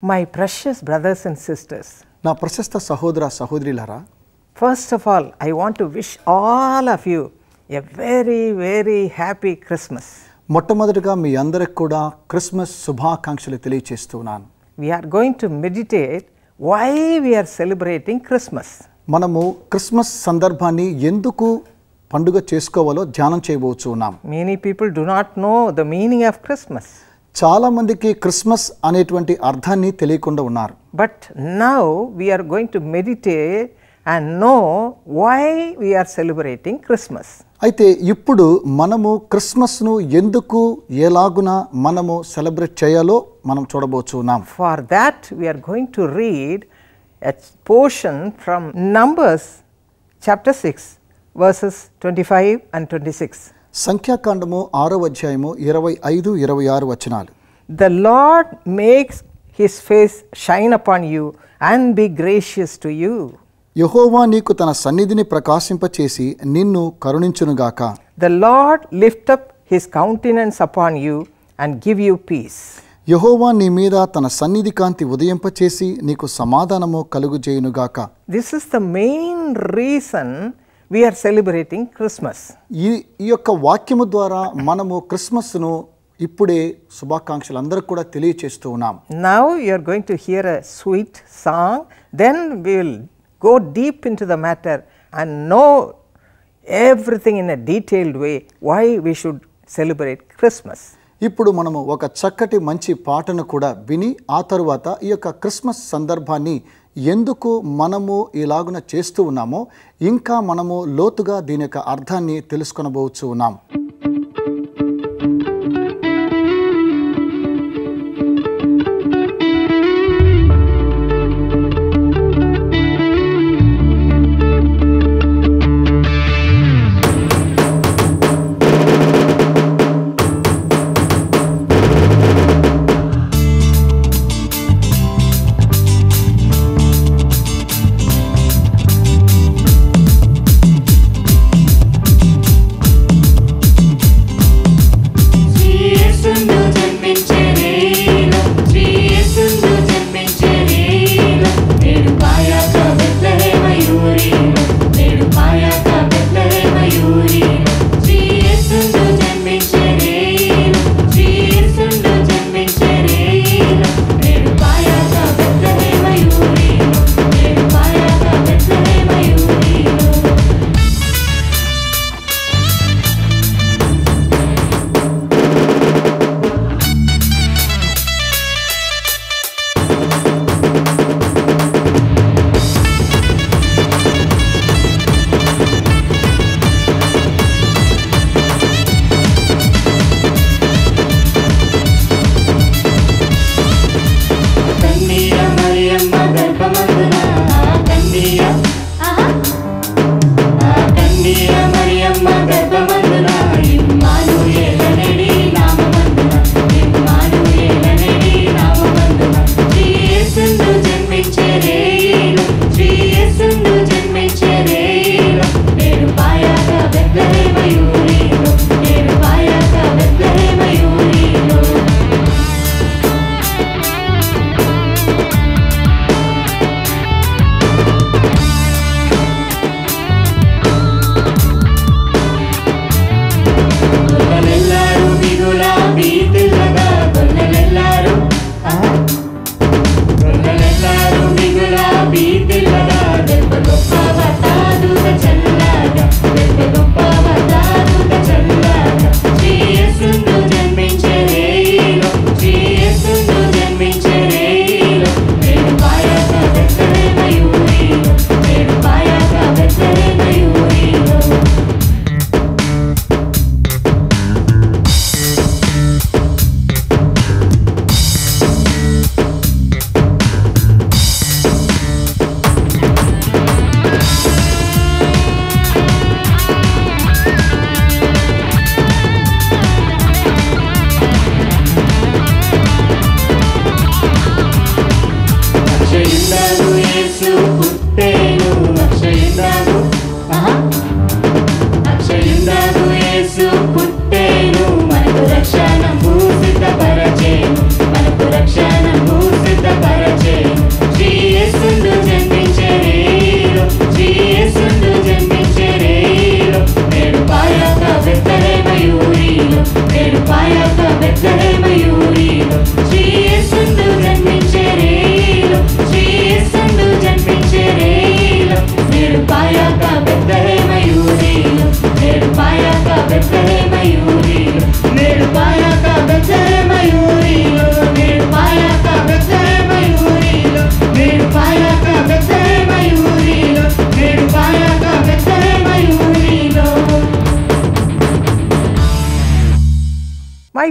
My precious brothers and sisters. నా sahodra sahodri lara. First of all, I want to wish all of you a very, very happy Christmas. మొట్టమొదటిగా మీ అందరికి కూడా Christmas శుభాకాంక్షలు తెలియచేస్తున్నాను We are going to meditate why we are celebrating Christmas. మనము Christmas సందర్భాన్ని ఎందుకు పండుగ చేసుకోవాలో ధ్యానం చేయబోతున్నాం Many people do not know the meaning of Christmas. చాలామందికి క్రిస్మస్ అనేటువంటి అర్థాన్ని తెలియకుండా ఉన్నారు but now we are going to meditate and know why we are celebrating Christmas అయితే ఇప్పుడు మనము క్రిస్మస్ను ఎందుకు ఎలాగున మనము సెలబ్రేట్ చేయాలో మనం చూడబోచున్నాం for that we are going to read a portion from Numbers chapter six verses twenty five and twenty six సంఖ్యాకాండము ఆరో అధ్యాయము ఇరవై ఐదు ఇరవై ఆరు వచనాలు the Lord makes his face shine upon you and be gracious to you యహోవా నీకు తన సన్నిధిని ప్రకాశింపచేసి నిన్ను కరుణించునుగాక the Lord lift up his countenance upon you and give you peace యహోవా నీ మీద తన సన్నిధి కాంతి ఉదయింపచేసి నీకు సమాధానము చేయునుగాక this is the main reason we are celebrating Christmas ఈ ఈ యొక్క వాక్యము ద్వారా మనము క్రిస్మస్ను ఇప్పుడే శుభాకాంక్షలు అందరికి కూడా తెలియచేస్తూ ఉన్నాం now you are going to hear a sweet song then we'll will go deep into the matter and know everything in a detailed way why we should celebrate Christmas ఇప్పుడు మనము ఒక చక్కటి మంచి పాటను కూడా విని ఆ తరువాత ఈ యొక్క క్రిస్మస్ సందర్భాన్ని ఎందుకు మనము ఇలాగున చేస్తూ ఉన్నామో ఇంకా మనము లోతుగా దీని యొక్క అర్థాన్ని తెలుసుకొనబోచు ఉన్నాం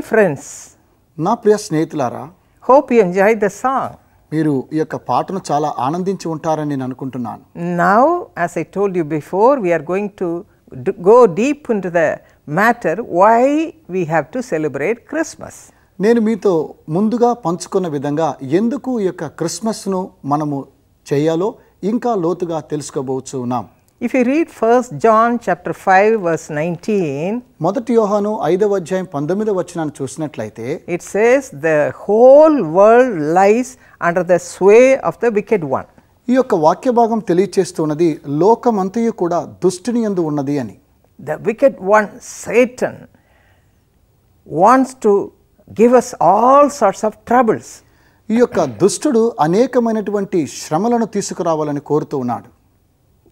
ఫ్రెండ్స్ నా ప్రియ స్నేహితులారా hope you enjoy the song మీరు ఈ యొక్క పాటను చాలా ఆనందించి ఉంటారని నేను అనుకుంటున్నాను now as I told you before we are going to go deep into the matter why we have to celebrate Christmas నేను మీతో ముందుగా పంచుకున్న విధంగా ఎందుకు ఈ యొక్క క్రిస్మస్ను మనము చేయాలో ఇంకా లోతుగా తెలుసుకోబోతున్నాం If you read 1 John chapter 5 verse 19 మొదటి యోహాను 5వ అధ్యాయం 19వ వచనాన్ని చూసినట్లయితే it says the whole world lies under the sway of the wicked one ఈ యొక్క వాక్య భాగం తెలియచేస్తున్నది లోకమంతయు కూడా దుష్టుని యందు ఉన్నది అని the wicked one satan wants to give us all sorts of troubles ఈ యొక్క దుష్టుడు అనేకమైనటువంటి శ్రమలను తీసుకురావాలని కోరుతూ ఉన్నాడు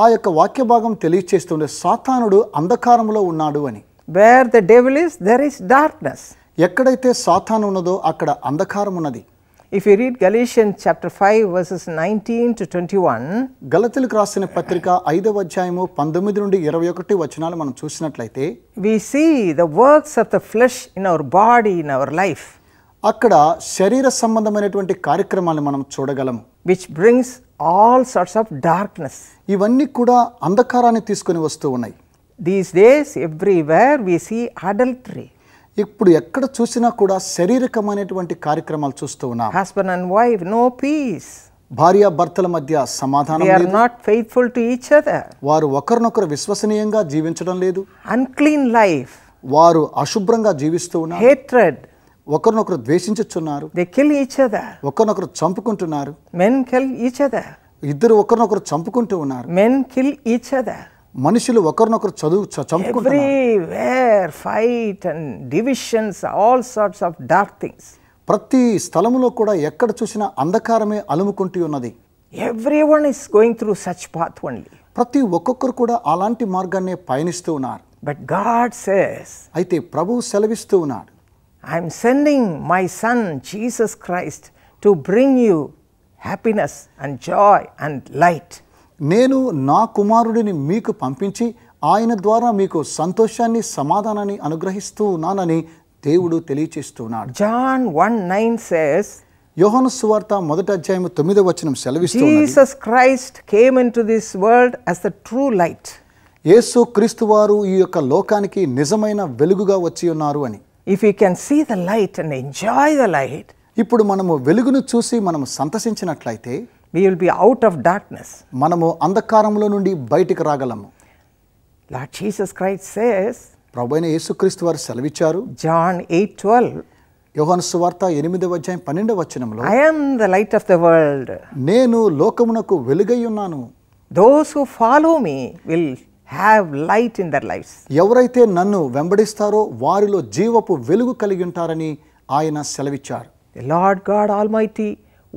ఆ యొక్క వాక్య భాగం తెలియజేస్తుండే సాతానుడు అంధకారంలో ఉన్నాడు అని where the devil is there is darkness ఎక్కడైతే సాతాను ఉన్నదో అక్కడ అంధకారం ఉన్నది if you read Galatian chapter five verses nineteen to twenty one గలతులకు రాసిన పత్రిక ఐదవ అధ్యాయము పంతొమ్మిది నుండి ఇరవై ఒకటి వచనాలు మనం చూసినట్లయితే we see the works of the flesh in our body in our life అక్కడ శరీర సంబంధమైనటువంటి కార్యక్రమాలు మనం చూడగలము which brings all sorts of darkness ఇవన్నీ కూడా అంధకారాన్ని తీసుకొని వస్తూ ఉన్నాయి these days everywhere we see adultery ఇప్పుడు ఎక్కడ చూసినా కూడా శారీరకమైనటువంటి కార్యక్రమాలు చూస్తూ ఉన్నాం husband and wife no peace భార్య భర్తల మధ్య సమాధానం not faithful to each other వారు ఒకరినొకరు విశ్వసనీయంగా జీవించడం లేదు అన్క్లీన్ లైఫ్ వారు అశుభ్రంగా జీవిస్తూ ఉన్నారు హేట్రెడ్ ఒకరినొకరు ద్వేషించున్నారు ఒకరినొకరు చంపుకుంటున్నారు మెన్ కిల్ ఈచ్ అదర్ ఇద్దరు ఒకరినొకరు చంపుకుంటూ ఉన్నారు మెన్ కిల్ ఈచ్ అదర్ మనుషులు ఒకరినొకరు చదువు చంపుకుంటున్నారు fight and divisions all sorts of dark things ప్రతి స్థలంలో కూడా ఎక్కడ చూసినా అంధకారమే అలుముకుంటూ ఉన్నది every one is going through such path only ప్రతి ఒక్కొక్కరు కూడా అలాంటి మార్గాన్ని పయనిస్తూ ఉన్నారు బట్ గాడ్ సేస్ అయితే ప్రభు సెలవిస్తూ ఉన్నాడు I am sending my Son Jesus Christ to bring you happiness and joy and light. నేను నా కుమారుడిని మీకు పంపించి ఆయన ద్వారా మీకు సంతోషాన్ని సమాధానాన్ని అనుగ్రహిస్తూ ఉన్నానని దేవుడు తెలియచేస్తున్నాడు జాన్ వన్ నైన్ సేస్ యోహన సువార్త మొదటి అధ్యాయం తొమ్మిదో వచనం సెలవిస్తూ Jesus Christ came into this world as the true light యేసు క్రీస్తు వారు ఈ యొక్క లోకానికి నిజమైన వెలుగుగా వచ్చి ఉన్నారు అని if you can see the light and enjoy the light ఇప్పుడు మనము వెలుగును చూసి మనం సంతసించినట్లయితే we will be out of darkness మనము అంధకారంలో నుండి బయటికి రాగలము లార్డ్ జీసస్ క్రైస్ట్ సేస్ ప్రభువైన యేసుక్రీస్తు వారు సెలవిచ్చారు జాన్ ఎయిట్ ట్వెల్వ్ యోహాను సువార్త ఎనిమిదవ అధ్యాయం పన్నెండవ వచనంలో I am the light of the world నేను లోకమునకు వెలుగై ఉన్నాను those who follow me will have light in their lives ఎవరైతే నన్ను వెంబడిస్తారో వారిలో జీవపు వెలుగు కలిగి ఉంటారని ఆయన సెలవిచ్చారు Lord God almighty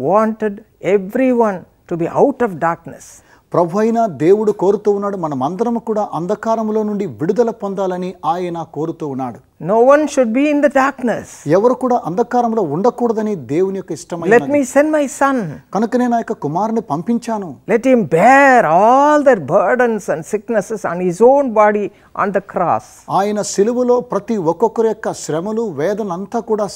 wanted every one to be out of darkness ప్రభు అయిన దేవుడు కోరుతూ ఉన్నాడు అందరం కూడా అంధకారంలో నుండి విడుదల పొందాలని ఆయన కోరుతూ ఉన్నాడు no one should be in the darkness ఎవరు కూడా అంధకారంలో ఉండకూడదని దేవుని యొక్క ఇష్టం let me send my son నేను నా యొక్క కుమారుని పంపించాను let him bear all their burdens and sicknesses and his own body on the cross ఆయన సిలువలో ప్రతి ఒక్కొక్కరి యొక్క శ్రమలు వేదన అంతా కూడా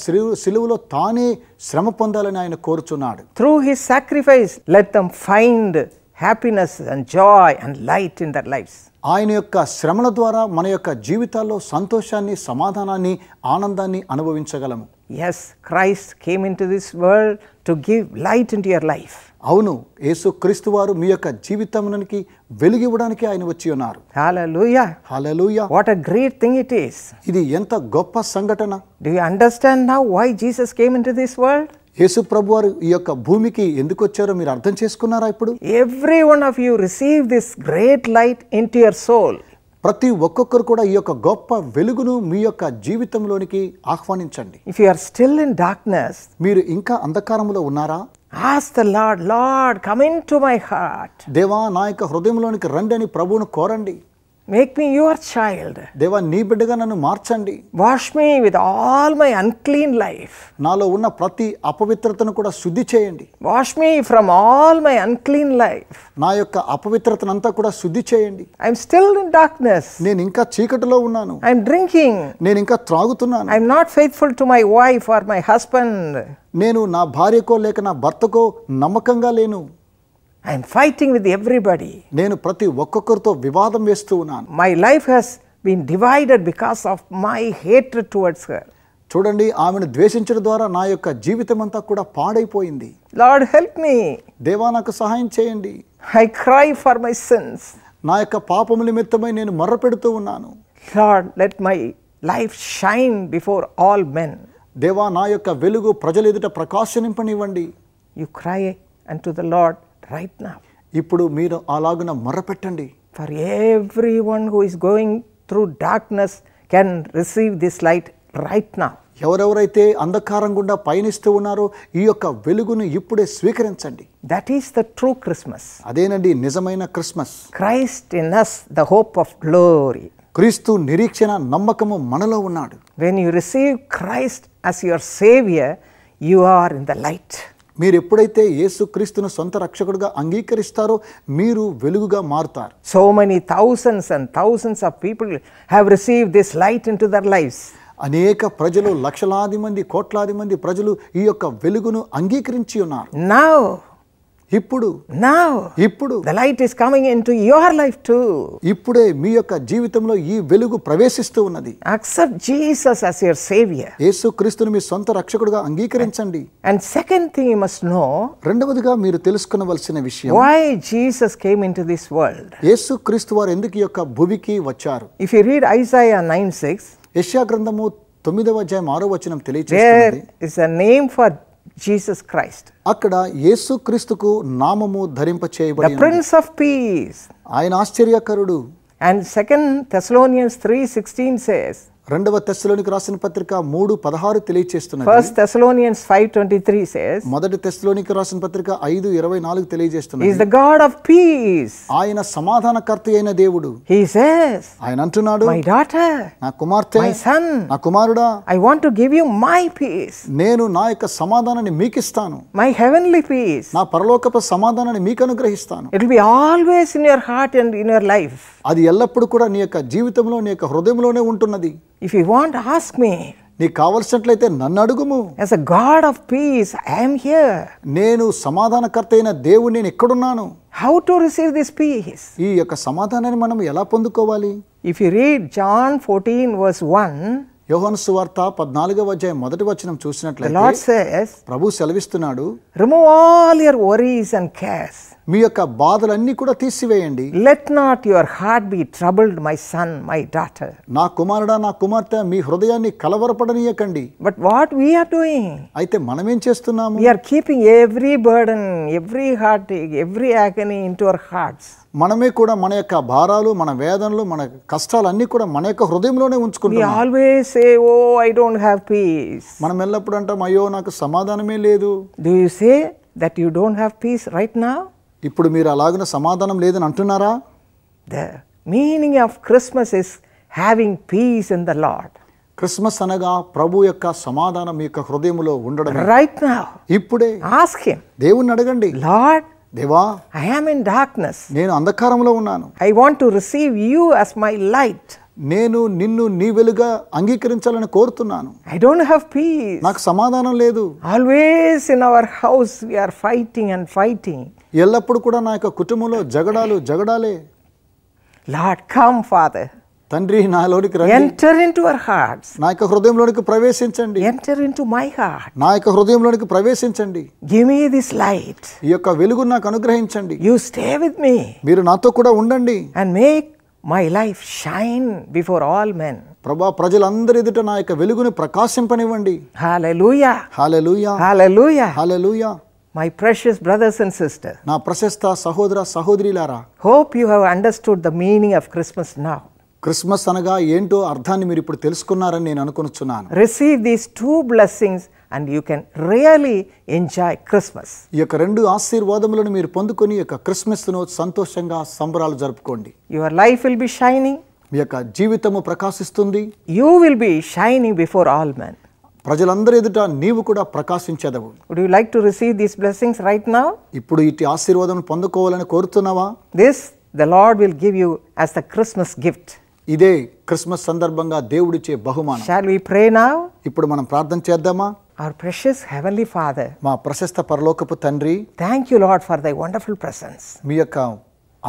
సిలువలో తానే శ్రమ పొందాలని ఆయన కోరుచున్నాడు through his sacrifice let them find happiness and joy and light in their lives ఆయన యొక్క శ్రమల ద్వారా మన యొక్క జీవితాల్లో సంతోషాన్ని సమాధానాన్ని ఆనందాన్ని అనుభవించగలము yes Christ came into this world to give light in your life అవును యేసు క్రీస్తు వారు మీ యొక్క జీవితానికి వెలుగివ్వడానికి ఆయన వచ్చి ఉన్నారు hallelujah hallelujah what a great thing it is ఇది ఎంత గొప్ప సంఘటన do you understand now why Jesus came into this world యేసు ప్రభు వారు ఈ యొక్క భూమికి ఎందుకు వచ్చారో మీరు అర్థం చేసుకున్నారా ఇప్పుడు every one of you receive this great light in to your soul ప్రతి ఒక్కొక్కరు కూడా ఈ యొక్క గొప్ప వెలుగును మీ యొక్క జీవితంలోనికి ఆహ్వానించండి if you are still in darkness మీరు ఇంకా అంధకారంలో ఉన్నారా ask the Lord Lord come into my heart దేవా నా యొక్క హృదయంలోనికి రండి అని ప్రభువును కోరండి మేక్ మీ యువర్ చైల్డ్ దేవా నీ బిడ్డగా నన్ను మార్చండి wash me with all my unclean life నాలో ఉన్న ప్రతి అపవిత్రతను కూడా శుద్ధి చేయండి wash me from all my unclean life నా యొక్క అపవిత్రతను అంతా కూడా శుద్ధి చేయండి ఐఎమ్ స్టిల్ ఇన్ డార్క్నెస్ నేను ఇంకా చీకటిలో ఉన్నాను ఐఎమ్ డ్రింకింగ్ నేను ఇంకా త్రాగుతున్నాను I'm not faithful to my wife or my husband నేను నా భార్యకో లేక నా భర్తకో నమ్మకంగా లేను i am fighting with everybody. నేను ప్రతి ఒక్కొక్కరితో వివాదం చేస్తూ My life has been divided because of my hatred towards her. I'm in ద్వేషించడం ద్వారా నా యొక్క జీవితం అంతా కూడా పాడైపోయింది. Lord help me. Deva, దేవా నాకు సహాయం చేయండి. I cry for my sins. నా యొక్క పాపముల నిమిత్తమై నేను మొరపెడుతూ ఉన్నాను. Lord let my life shine before all men. Deva, దేవా నా యొక్క వెలుగు ప్రజల ఎదుట ప్రకాశనింపనివ్వండి. You cry unto the Lord. Right now ఇప్పుడు మీరు అలాగున మొరపెట్టండి for every one who is going through darkness can receive this light right now ఎవరెవరైతే అంధకారం గుండా పయనిస్తూ ఉన్నారో ఈ యొక్క వెలుగును ఇప్పుడే స్వీకరించండి that is the true Christmas అదేనండి నిజమైన Christmas Christ in us the hope of glory క్రీస్తు నిరీక్షణ నమ్మకము మనలో ఉన్నాడు when you receive Christ as your saviour you are in the light మీరు ఎప్పుడైతే యేసుక్రీస్తును సొంత రక్షకుడుగా అంగీకరిస్తారో మీరు వెలుగుగా మారుతారు so many thousands and thousands of people have receive this light into their lives అనేక ప్రజలు లక్షలాది మంది కోట్లాది మంది ప్రజలు ఈ యొక్క వెలుగును అంగీకరించి ఉన్నారు నా ఇప్పుడు నా ఇప్పుడు the light is coming in to your life to ఇప్పుడే మీ యొక్క జీవితంలో ఈ వెలుగు ప్రవేశిస్తూ ఉన్నది accept Jesus as your saviour యేసు క్రీస్తుని మీ సొంత రక్షకుడుగా అంగీకరించండి and second thing you must know రెండవదిగా మీరు తెలుసుకునవలసిన విషయం why Jesus came into this world యేసు క్రీస్తు వారు ఎందుకు ఈ యొక్క భూమికి వచ్చారు ఇఫ్ యు రీడ్ ఐసాయా 9:6 యెషయా గ్రంథము 9వ అధ్యాయం 6వ వచనం తెలియజేస్తుంది there is a name for Jesus Christ. Akkada Yesu Christuku namamu The Prince of Peace. Ayin Ascheriya Karudu. And second, Thessalonians 3:16 says. రెండవ తెస్సలోనికి రాసిన పత్రిక మూడు పదహారు తెలియజేస్తున్నది ఫస్ట్ థెస్సలోనియన్స్ 5:23 సేస్ మొదటి తెస్సలోనికి రాసిన పత్రిక 5:24 తెలియజేస్తున్నది is the God of peace ఆయన సమాధానకర్త అయిన దేవుడు he సేస్ ఆయన అంటున్నాడు మై డాటర్ నా కుమార్తె మై సన్ నా కుమారుడా I want to give you my peace నేను నా యొక్క సమాధానాన్ని మీకు ఇస్తాను మై హెవెన్లీ పీస్ నా పరలోకపు సమాధానాన్ని మీకు అనుగ్రహిస్తాను it will always in in heart and in in life అది ఎల్లప్పుడూ కూడా నీ యొక్క జీవితంలో నీ యొక్క హృదయంలోనే ఉంటున్నది If you want, ask me. నీకు కావలసినట్లయితే నన్ను అడుగుము as a God of peace I'm here నేను సమాధానకర్త అయిన దేవుడు నేను ఎక్కడున్నాను how to receive this peace ఈ యొక్క సమాధానాన్ని మనం ఎలా పొందుకోవాలి if you read John fourteen verse one యోహన్ సువార్త పద్నాలుగవ అధ్యాయం మొదటి వచనం చూసినట్లయితే ప్రభు సెలవిస్తున్నాడు remove all your worries and cares మీ యొక్క బాధలన్నీ కూడా తీసివేయండి let not your heart be troubled my son my daughter నా కుమారుడా నా కుమార్తె మీ హృదయాన్ని కలవరపడనీయకండి but what we are doing అయితే మనం ఏం చేస్తున్నాము we are keeping every burden every heart every agony into our hearts మనమే కూడా మన యొక్క భారాలు మన వేదనలు మన కష్టాలు అన్నీ కూడా మన యొక్క హృదయంలోనే ఉంచుకుంటాం always say oh I don't have peace మనం ఎల్లప్పుడు అంటాం అయ్యో నాకు సమాధానమే లేదు do say that you don't have peace right now ఇప్పుడు మీరు అలాగిన సమాధానం లేదని అంటున్నారా the meaning of Christmas is having peace in the Lord Christmas అనగా ప్రభు యొక్క సమాధానం యొక్క హృదయంలో ఉండడం రైట్ నా ఇప్పుడే ఆస్క్ హిమ్ దేవుణ్ణి అడగండి లార్డ్ దేవా ఐ యామ్ ఇన్ డార్క్నెస్ నేను అంధకారంలో ఉన్నాను I want to receive you as my light నేను నిన్ను నీ వెలుగా అంగీకరించాలని కోరుతున్నాను ఐ డోంట్ హ్యావ్ పీస్ నాకు సమాధానం లేదు always in our house we are fighting and fighting ఎల్లప్పుడు కూడా నా యొక్క కుటుంబంలో జగడాలు జగడాలే లాట్ కమ్ ఫాదర్ తండ్రి నాలోనికి రండి ఎంటర్ ఇన్ అవర్ హార్ట్స్ నా యొక్క హృదయంలోనికి ప్రవేశించండి ఎంటర్ ఇన్ మై హార్ట్ నా యొక్క హృదయంలోనికి ప్రవేశించండి గివ్ మీ దిస్ లైట్ ఈ యొక్క వెలుగు నాకు అనుగ్రహించండి యు స్టే విత్ మీ మీరు నాతో కూడా ఉండండి and make my life shine before all men ప్రభా ప్రజలందరి ఎదుట నా యొక్క వెలుగుని ప్రకాశింపనివ్వండి hallelujah hallelujah hallelujah hallelujah my precious brothers and sister నా ప్రశస్త సహోదర సహోదరిలారా hope you have understood the meaning of Christmas నా క్రిస్మస్ అనగా ఏంటో అర్థాన్ని మీరు ఇప్పుడు తెలుసుకున్నారని నేను అనుకున్నాను receive these two blessings and you can really enjoy Christmas ఈ యొక్క రెండు ఆశీర్వాదములను మీరు పొందుకొని యొక్క క్రిస్మస్ను సంతోషంగా సంబరాలు జరుపుకోండి your life will be shining మీ యొక్క జీవితము ప్రకాశిస్తుంది you will be shining before all men ప్రజలందరి ఎదుట నీవు కూడా ప్రకాశించదవు would you like to receive these blessings right now ఇప్పుడు ఇటు ఆశీర్వాదం పొందుకోవాలని కోరుతున్నావా this the Lord will give you as the Christmas gift ఇదే క్రిస్మస్ సందర్భంగా దేవుడిచ్చే బహుమానం షాల్ వి ప్రే నౌ ఇప్పుడు మనం ప్రార్థన చేద్దామా అవర్ ప్రెషస్ హెవెన్లీ ఫాదర్ మా ప్రశస్త పరలోకపు తండ్రి thank you Lord for thy wonderful presence మీ యొక్క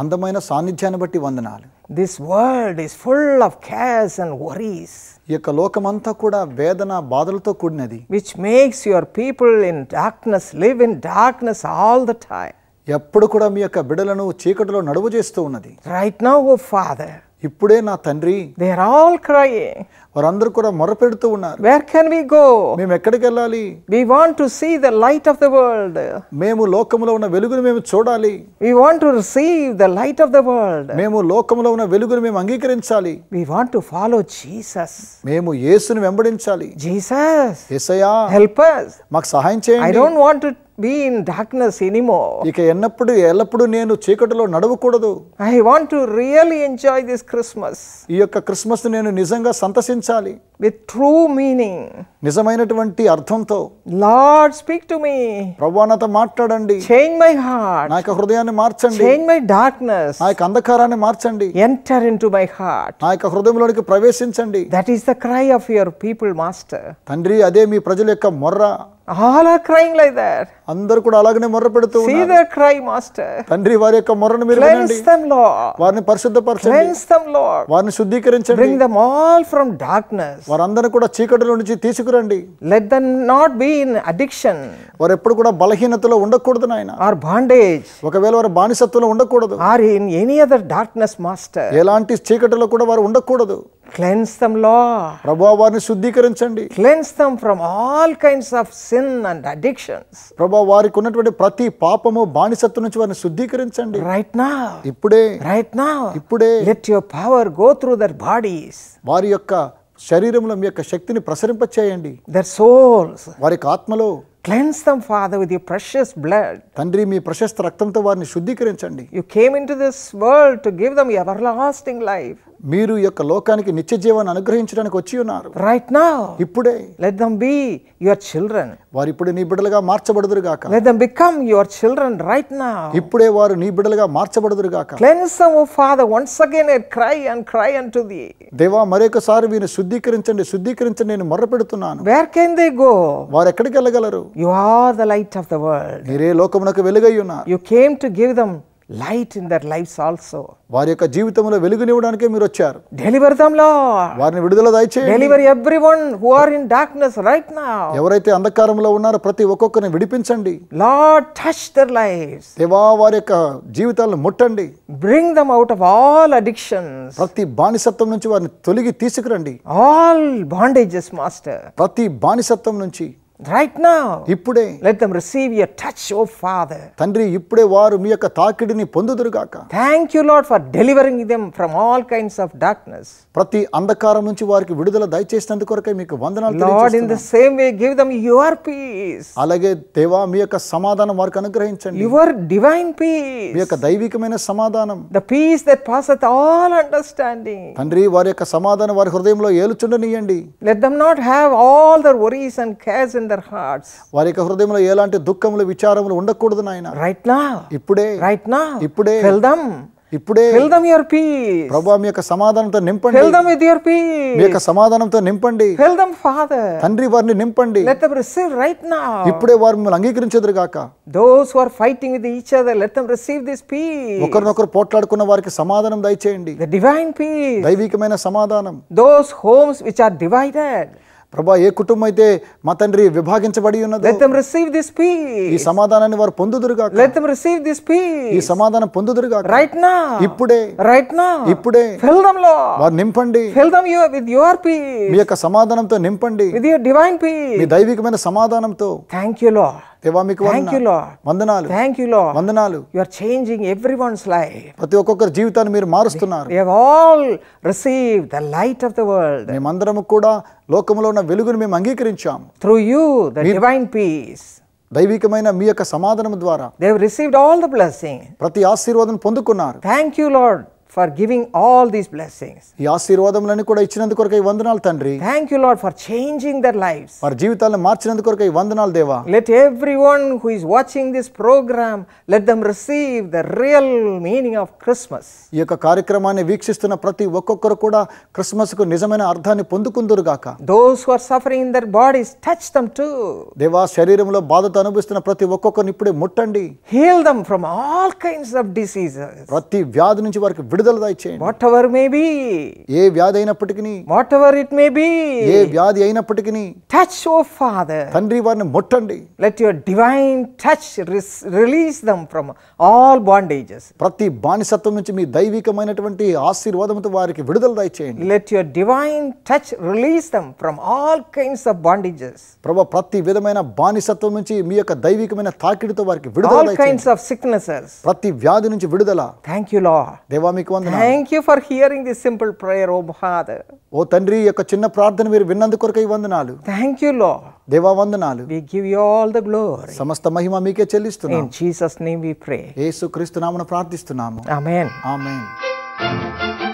అందమైన సాన్నిధ్యాన్ని బట్టి వందనాలు this world is full of chaos and worries ఈ యొక్క లోకమంతా కూడా వేదన బాధలతో కూడినది which makes your people in darkness live in darkness all the time ఎప్పుడు కూడా మీ యొక్క బిడలను చీకటిలో నడువు చేస్తూ ఉన్నది రైట్ నౌ ఓ ఫాదర్ ఇప్పుడే నా తండ్రి దే ఆర్ ఆల్ క్రైయింగ్ వారందరూ కూడా మొరపెడుతూ ఉన్నారు వేర్ కెన్ వి గో మేము ఎక్కడికి వెళ్ళాలి we want to see the light of the world మేము లోకములో ఉన్న వెలుగును మేము చూడాలి we want to receive the light of the world మేము లోకములో ఉన్న వెలుగును మేము అంగీకరించాలి we want to follow Jesus మేము యేసును వెంబడించాలి జీసస్ యేసయ్యా హెల్ప్ us మాకు సహాయం చేయండి I don't want to be in darkness anymore. ఇక ఎన్నప్పుడు ఎల్లప్పుడు నేను చీకటిలో నడవకూడదు. I want to really enjoy this Christmas. Christmas with true meaning నిజమైనటువంటి అర్థంతో లార్డ్ స్పీక్ టు మీ ప్రభువా నాతో మాట్లాడండి చేంజ్ మై హార్ట్ నా యొక్క హృదయాన్ని మార్చండి చేంజ్ మై డార్క్నెస్ నా యొక్క అంధకారాన్ని మార్చండి ఎంటర్ ఇంటు మై హార్ట్ నా యొక్క హృదయంలోనికి ప్రవేశించండి that is the cry of your people master తండ్రి అదే మీ ప్రజల యొక్క మొర్ర all are crying like that అందరూ కూడా అలాగనే మొర్ర పెడుతూ సీ దేర్ క్రై మాస్టర్ తండ్రి వారి యొక్క మొర్రను మీరు వినండి దెం లార్డ్ వారిని పరిశుద్ధపరచండి క్లెన్స్ దెం లార్డ్ వారిని శుద్ధీకరించండి bring them all from darkness వారందరిని కూడా చీకటిలో నుంచి తీసుకురండి let them not be in addiction వారు ఎప్పుడు కూడా బలహీనతలో ఉండకూడదు నాయన ఆర్ బాండేజ్ ఒకవేళ వారు బానిసత్వంలో ఉండకూడదు are in any other darkness master ఎలాంటి చీకటిలో కూడా వారు ఉండకూడదు క్లెన్స్ దమ్ లా ప్రభువా వారిని శుద్ధీకరించండి cleanse them from all kinds of sin and addictions ప్రభువా వారికి ఉన్నటువంటి ప్రతి పాపము బానిసత్వం నుంచి వారిని శుద్ధీకరించండి రైట్ నా ఇప్పుడే రైట్ నా ఇప్పుడే let your power go through their bodies వారి యొక్క శరీరంలో మీ యొక్క శక్తిని ప్రసరింపచేయండి దర్ సోల్స్ వారి యొక్క ఆత్మలో cleanse them Father with you precious blood తండ్రి మీ ప్రశస్త రక్తంతో వారిని శుద్ధీకరించండి you came into this world to give them everlasting life మీరు యొక్క లోకానికి నిత్య జీవాన్ని అనుగ్రహించడానికి వచ్చి ఉన్నారు రైట్ నా ఇప్పుడే let them be your children వారు ఇప్పుడు నీ బిడ్డలుగా మార్చబడదురు గాక let them become your children right now ఇప్పుడే వారు నీ బిడ్డలుగా మార్చబడదురు గాక cleanse them oh Father once again I cry and cry unto thee దేవా మరొకసారి వీని శుద్ధీకరించండి శుద్ధీకరించండి నేను మొర్రపెడుతున్నాను వేర్ కెన్ దే గో వారు ఎక్కడికి వెళ్ళగలరు you are the light of the world మీరే లోకమునకు వెలుగై ఉన్నారు you came to give dum light in their lives also వారి యొక్క జీవితంలో వెలుగునివ్వడానికే మీరు వచ్చారు డెలివర్ దమ్ వారిని విడుదల దయచేయండి deliver everyone who are in darkness right now ఎవరైతే అంధకారంలో ఉన్నారో ప్రతి ఒక్కొక్కరిని విడిపించండి లార్డ్ టచ్ దర్ లైఫ్స్ దేవా వారి యొక్క జీవితాలను ముట్టండి bring them out of all addictions ప్రతి బానిసత్వం నుంచి వారిని తొలగి తీసుకురండి ఆల్ బాండేజెస్ మాస్టర్ ప్రతి బానిసత్వం నుంచి రైట్ నా ఇప్పుడే let them receive your touch oh Father తండ్రి ఇప్పుడే వారు మీ యొక్క తాకిడిని పొందుదురుగాక thank you Lord for delivering them from all kinds of darkness ప్రతి అంధకారం నుంచి వారికి విడుదల దయచేసినందుకొరకే మీకు వందనాలు Lord in the same way give them your peace అలాగే దేవా మీ యొక్క సమాధానం వారికి అనుగ్రహించండి యువర్ డివైన్ పీస్ మీ యొక్క దైవికమైన సమాధానం the peace that passeth all understanding తండ్రి వారి యొక్క సమాధానం వారి హృదయంలో ఏలుచుండనియండి let them not have all their worries and cares and వారి హృదయంలో ఎలాంటి దుఃఖములు విచారములు ఉండకూడదు నాయన రైట్ నా ఇప్పుడే ఇప్పుడే ఇప్పుడే సమాధానంతో నింపండి ఫాదర్ తండ్రి వారిని నింపండి ఇప్పుడే వారు అంగీకరించదురు గాక those who fighting with receive this peace పోట్లాడుకున్న వారికి సమాధానం దయచేయండి దైవికమైన సమాధానం ప్రభా ఏ కుటుంబం అయితే మా తండ్రి విభాగించబడి ఉన్నది let them receive this peace ఈ సమాధానాన్ని వారు పొందుదురుగా let them receive this peace ఈ సమాధానం పొందుదురుగా రైట్ నా ఇప్పుడే రైట్ నా ఇప్పుడే ఫిల్ దెం లో వారు నింపండి fill them your with your peace మీ యొక్క సమాధానంతో నింపండి విత్ యువర్ డివైన్ పీస్ మీ దైవికమైన సమాధానంతో థాంక్యూ లార్డ్ దేవా మీకు థ్యాంక్ యూ లార్డ్ వందనాలు థ్యాంక్ యూ లార్డ్ వందనాలు you are changing everyone's life ప్రతి ఒక్కొక్కరి జీవితాన్ని మీరు మారుస్తున్నారు we all receive the light of the world మేమందరం కూడా లోకములో ఉన్న వెలుగును మేము అంగీకరించాం through you the divine peace దైవికమైన మీ యొక్క సమాధానం ద్వారా they received all the blessing ప్రతి ఆశీర్వాదం పొందుకున్నారు thank you Lord for giving all these blessings ఈ ఆశీర్వాదములన్నీ కూడా ఇచ్చినందుకు కొరకై వందనాలు తండ్రి thank you Lord for changing their life వారి జీవితాలను మార్చినందుకు కొరకై వందనాలు దేవా let everyone who is watching this programme let them receive the real meaning of Christmas ఈ యొక్క కార్యక్రమాన్ని వీక్షిస్తున్న ప్రతి ఒక్కొక్కరు కూడా క్రిస్మస్ కు నిజమైన అర్థాన్ని పొందుకుందరు గాక those who are suffering in their bodies touch them to దేవా శరీరంలో బాధతో అనుభవిస్తున్న ప్రతి ఒక్కొక్కరిని ఇప్పుడే ముట్టండి heal them from all kinds of diseases ప్రతి వ్యాధి నుంచి వారికి విడుదల విడుదల దయచేయండి వాట్ ఎవర్ మే బి ఏ వ్యాధి అయినప్పటికీ whatever it may be ఏ వ్యాధి అయినప్పటికీ టచ్ ఓ ఫాదర్ తండ్రి వారిని ముట్టండి let your divine touch release them from all bondages ప్రతి బానిసత్వం నుంచి మీ దైవికమైనటువంటి ఆశీర్వాదంతో వారికి విడుదల దయచేయండి let your divine touch release them from all kinds of bondages ప్రభు ప్రతి విధమైన బానిసత్వం నుంచి మీ యొక్క దైవికమైన తాకిడితో వారికి విడుదల దయచేయండి ఆల్ కైండ్స్ ఆఫ్ సిక్నెసెస్ ప్రతి వ్యాధి నుంచి విడుదల థాంక్యూ లార్డ్ దేవా మీకు Thank you for hearing this simple prayer, O Father. Thank you, Lord. We give you all the glory. In Jesus' name we pray. Amen. Amen.